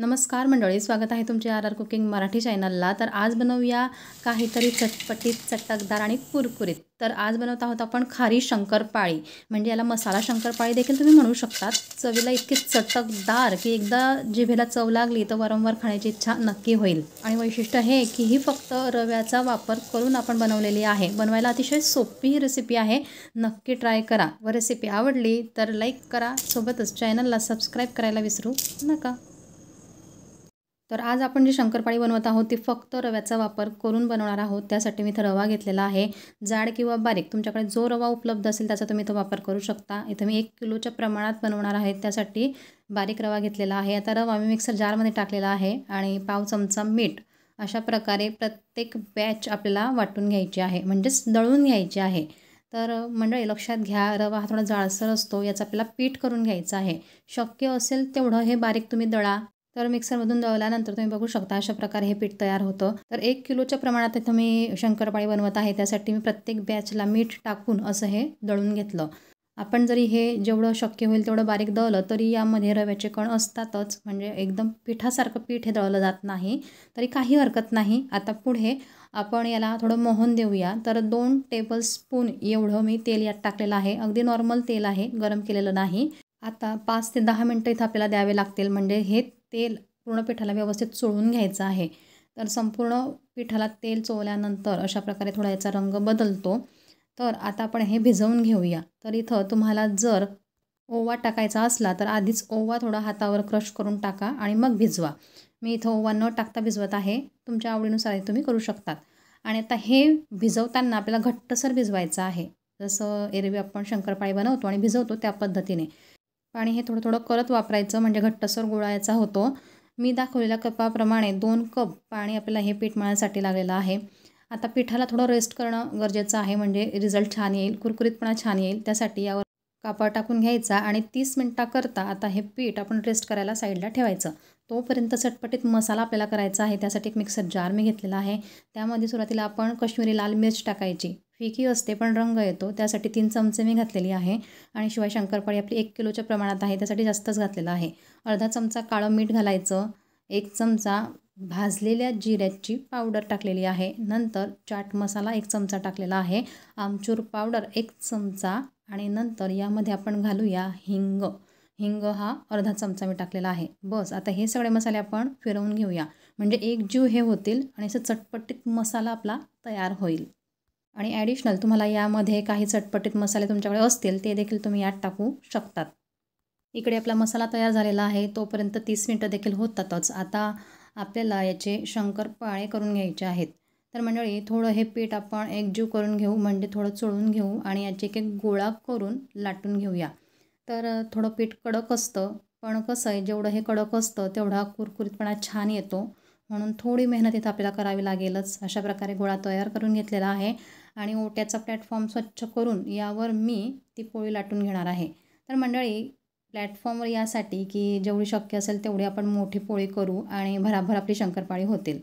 नमस्कार मंडळी स्वागत आहे तुमच्या आर आर कुकिंग मराठी चॅनलला तर आज बनवूया काहीतरी चटपटीत चटकदार आणि कुरकुरीत तर आज बनवत आहोत आपण खारी शंकरपाळी म्हणजे याला मसाला शंकरपाळी देखील तुम्ही म्हणू शकता चवीला इतकी चटकदार की एकदा जिभेला चव लागली तर वारंवार खाण्याची इच्छा नक्की होईल आणि वैशिष्ट्य हे की ही फक्त रव्याचा वापर करून आपण बनवलेली आहे बनवायला अतिशय सोपी ही रेसिपी आहे नक्की ट्राय करा व रेसिपी आवडली तर लाईक करा सोबतच चॅनलला सबस्क्राईब करायला विसरू नका तर आज आपण जी शंकरपाळी बनवत आहोत ती फक्त रव्याचा वापर करून बनवणार आहोत त्यासाठी मी इथं रवा घेतलेला आहे जाड किंवा बारीक तुमच्याकडे जो रवा उपलब्ध असेल त्याचा तुम्ही तो वापर करू शकता इथं मी एक किलोच्या प्रमाणात बनवणार आहे त्यासाठी बारीक रवा घेतलेला आहे आता रवा मी मिक्सर जारमध्ये टाकलेला आहे आणि पाव चमचा मीठ अशा प्रकारे प्रत्येक बॅच आपल्याला वाटून घ्यायची आहे म्हणजेच दळून घ्यायची आहे तर मंडळी लक्षात घ्या रवा हा थोडा जाळसर असतो याचा आपल्याला पीठ करून घ्यायचा आहे शक्य असेल तेवढं हे बारीक तुम्ही दळा तर मिक्सरमधून दळल्यानंतर तुम्ही बघू शकता अशा प्रकारे हे पीठ तयार होतं तर एक किलोच्या प्रमाणात इथं मी शंकरपाळी बनवत आहे त्यासाठी मी प्रत्येक बॅचला मीठ टाकून असं हे दळून घेतलं आपण जरी हे जेवढं शक्य होईल तेवढं बारीक दळलं तरी यामध्ये रव्याचे कण असतातच म्हणजे एकदम पिठासारखं पीठ हे दळलं जात नाही तरी काही हरकत नाही आता पुढे आपण याला थोडं मोहन देऊया तर दोन टेबल स्पून एवढं मी तेल यात टाकलेलं आहे अगदी नॉर्मल तेल आहे गरम केलेलं नाही आता पाच ते दहा मिनटं इथं आपल्याला द्यावे लागतील म्हणजे हे तेल पूर्ण पिठाला व्यवस्थित चोळून घ्यायचं आहे तर संपूर्ण पिठाला तेल चोळल्यानंतर अशा प्रकारे थोडा याचा रंग बदलतो तर आता आपण हे भिजवून घेऊया तर इथं तुम्हाला जर ओवा टाकायचा असला तर आधीच ओवा थोडा हातावर क्रश करून टाका आणि मग भिजवा मी इथं ओवा न टाकता भिजवत आहे तुमच्या आवडीनुसार तुम्ही करू शकतात आणि आता हे भिजवताना आपल्याला घट्टसर भिजवायचं आहे जसं एरवी आपण शंकरपाळी बनवतो आणि भिजवतो त्या पद्धतीने पाणी हे थोडं थोडं करत वापरायचं म्हणजे घट्टसर गोळायचा होतो मी दाखवलेल्या कपाप्रमाणे दोन कप पाणी आपल्याला हे पीठ मळण्यासाठी लागलेलं आहे आता पिठाला थोडं रेस्ट करणं गरजेचं आहे म्हणजे रिझल्ट छान येईल कुरकुरीतपणा छान येईल त्यासाठी यावर कापड टाकून घ्यायचा आणि तीस मिनटाकरता आता हे पीठ आपण रेस्ट करायला साईडला ठेवायचं तोपर्यंत चटपटीत मसाला आपल्याला करायचा आहे त्यासाठी एक मिक्सर जार मी घेतलेला आहे त्यामध्ये सुरुवातीला आपण कश्मीरी लाल मिर्च टाकायची फिकी असते पण रंग येतो त्यासाठी तीन चमचे मी घातलेली आहे आणि शिवाय शंकरपाळी आपली एक किलोच्या प्रमाणात आहे त्यासाठी जास्तच घातलेलं आहे अर्धा चमचा काळं मीठ घालायचं एक चमचा भाजलेल्या जिऱ्याची पावडर टाकलेली आहे नंतर चाट मसाला एक चमचा टाकलेला आहे आमचूर पावडर एक चमचा आणि नंतर यामध्ये आपण घालूया हिंग हिंग हा अर्धा चमचा मी टाकलेला आहे बस आता हे सगळे मसाले आपण फिरवून घेऊया म्हणजे एक जीव हे होतील आणि असं चटपटीत मसाला आपला तयार होईल आणि ॲडिशनल तुम्हाला यामध्ये काही चटपटीत मसाले तुमच्याकडे असतील ते देखील तुम्ही यात टाकू शकतात इकडे आपला मसाला तयार झालेला आहे तोपर्यंत तीस मिनटं देखील होतातच आता आपल्याला याचे शंकर पाळे करून घ्यायचे आहेत तर मंडळी थोडं हे पीठ आपण एकजीव करून घेऊ म्हणजे थोडं चोळून घेऊ आणि याचे एक गोळा करून लाटून घेऊया तर थोडं पीठ कडक असतं पण कसं आहे जेवढं हे कडक असतं तेवढा कुरकुरीतपणा छान येतो म्हणून थोडी मेहनत इथं आपल्याला करावी लागेलच अशा प्रकारे गोळा तयार करून घेतलेला आहे आणि ओट्याचा प्लॅटफॉर्म स्वच्छ करून यावर मी ती पोळी लाटून घेणार आहे तर मंडळी प्लॅटफॉर्मवर यासाठी की जेवढी शक्य असेल तेवढी आपण मोठी पोळी करू आणि भराभर आपली शंकरपाळी होतील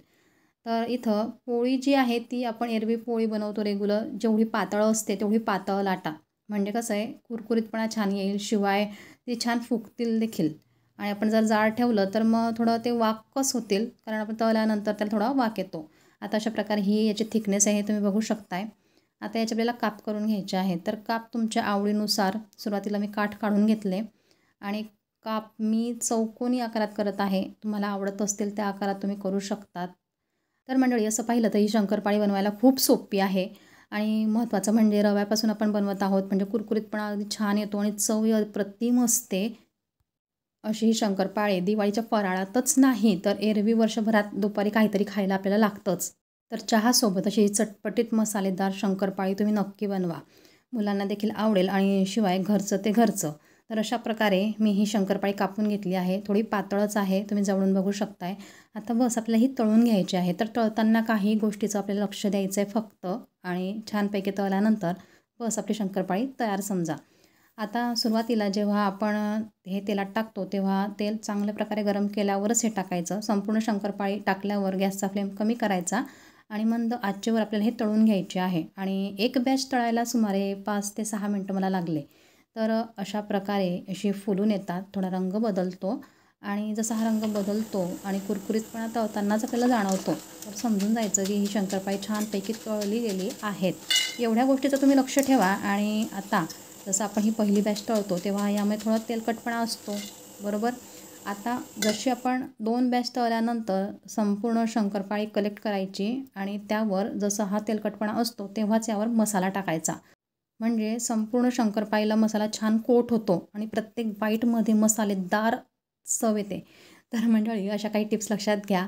तर इथं पोळी जी आहे ती आपण एरवी पोळी बनवतो रेग्युलर जेवढी पातळ असते तेवढी पातळ लाटा म्हणजे कसं आहे कुरकुरीतपणा छान येईल शिवाय ती छान फुगतील देखील आणि आपण जर जाड ठेवलं तर मग थोडं ते वाकच होतील कारण आपण तळल्यानंतर त्याला थोडा वाक येतो आता अशा प्रकारे ही याची थिकनेस आहे तुम्ही बघू शकताय आता याचे आपल्याला काप करून घ्यायचे आहे तर काप तुमच्या आवडीनुसार सुरुवातीला मी काठ काढून घेतले आणि काप मी चौकोनी आकारात करत आहे तुम्हाला आवडत असतील त्या आकारात तुम्ही करू शकतात तर मंडळी असं पाहिलं तर ही शंकरपाळी बनवायला खूप सोपी आहे आणि महत्त्वाचं म्हणजे रव्यापासून आपण बनवत आहोत म्हणजे कुरकुरीतपणा अगदी छान येतो आणि चव अप्रतिम असते अशी ही शंकरपाळे दिवाळीच्या फराळातच नाही तर एरवी वर्षभरात दुपारी काहीतरी खायला आपल्याला लागतंच तर चहासोबत अशी चटपटीत मसालेदार शंकरपाळी तुम्ही नक्की बनवा मुलांना देखील आवडेल आणि शिवाय घरचं ते घरचं तर अशा प्रकारे मी ही शंकरपाळी कापून घेतली आहे थोडी पातळच आहे तुम्ही जवळून बघू शकताय आता बस आपल्याला ही तळून घ्यायची आहे तर तळताना काही गोष्टीचं आपल्याला लक्ष द्यायचं आहे फक्त आणि छानपैकी तळल्यानंतर बस आपली शंकरपाळी तयार समजा आता सुरुवातीला जेव्हा आपण हे तेलात टाकतो तेव्हा तेल चांगल्या प्रकारे गरम केल्यावरच हे टाकायचं संपूर्ण शंकरपाळी टाकल्यावर गॅसचा फ्लेम कमी करायचा आणि मंद आजच्यावर आपल्याला हे तळून घ्यायचे आहे आणि एक बॅच तळायला सुमारे पाच ते सहा मिनटं मला लागले तर अशा प्रकारे अशी फुलून येतात थोडा रंग बदलतो आणि जसा हा रंग बदलतो आणि कुरकुरीतपणा तळतानाच आपल्याला जाणवतो तर समजून जायचं की ही शंकरपाई छानपैकी तळली गेली आहेत एवढ्या गोष्टीचं तुम्ही लक्ष ठेवा आणि आता जसं आपण ही पहिली बॅच तळतो तेव्हा यामध्ये थोडा तेलकटपणा असतो बरोबर आता जशी आपण दोन बॅच तळल्यानंतर संपूर्ण शंकरपाळी कलेक्ट करायची आणि त्यावर जसा हा तेलकटपणा असतो तेव्हाच यावर मसाला टाकायचा म्हणजे संपूर्ण शंकरपाळीला मसाला छान कोट होतो आणि प्रत्येक बाईटमध्ये मसालेदार चव येते तर मंडळी अशा काही टिप्स लक्षात घ्या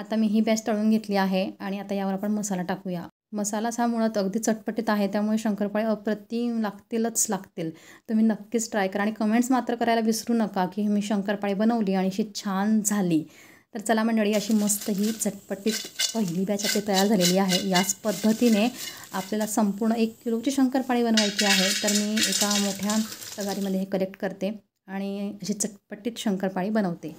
आता मी ही बॅच तळून घेतली आहे आणि आता यावर आपण मसाला टाकूया मसालाच हा मुळात अगदी चटपटीत आहे त्यामुळे शंकरपाळी अप्रतिम लागतीलच लागतील तुम्ही नक्कीच ट्राय करा आणि कमेंट्स मात्र करायला विसरू नका की मी शंकरपाळी बनवली आणि अशी छान झाली तर चला मंडळी अशी मस्त ही चटपटीत पहिली बॅच आपली तयार झालेली आहे याच पद्धतीने आपल्याला संपूर्ण एक किलोची शंकरपाळी बनवायची आहे तर मी एका मोठ्या तगारीमध्ये हे कलेक्ट करते आणि अशी चटपटीत शंकरपाळी बनवते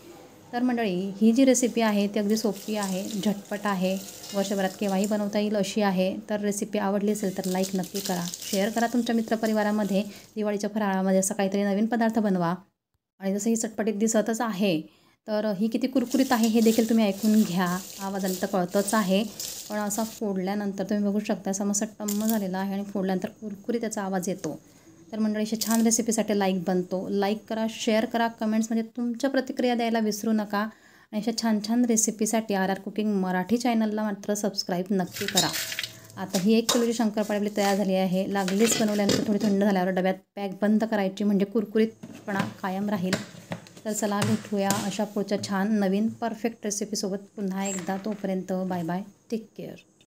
तर मंडळी ही जी रेसिपी आहे ती अगदी सोपी आहे झटपट आहे वर्षभरात केव्हाही बनवता येईल अशी आहे तर रेसिपी आवडली असेल तर लाईक नक्की करा शेअर करा तुमच्या मित्रपरिवारामध्ये दिवाळीच्या फराळामध्ये असं काहीतरी नवीन पदार्थ बनवा आणि जसं ही चटपटीत दिसतच आहे तर ही किती कुरकुरीत आहे हे देखील तुम्ही ऐकून घ्या आला तर कळतंच आहे पण असा फोडल्यानंतर तुम्ही बघू शकता समस्या टम्म झालेला आहे आणि फोडल्यानंतर कुरकुरी त्याचा आवाज येतो तर मंडळी अशा छान रेसिपीसाठी लाईक बनतो लाईक करा शेअर करा कमेंट्समध्ये तुमच्या प्रतिक्रिया द्यायला विसरू नका आणि अशा छान छान रेसिपीसाठी आर आर कुकिंग मराठी चॅनलला मात्र सबस्क्राईब नक्की करा आता ही एक किलोची शंकरपाळी तयार झाली आहे लागलीच बनवल्यानंतर थोडी थंड झाल्यावर डब्यात पॅक बंद करायची म्हणजे कुरकुरीतपणा कायम राहील तर चला भेटूया अशा पुढच्या छान नवीन परफेक्ट रेसिपीसोबत पुन्हा एकदा तोपर्यंत बाय बाय टेक केअर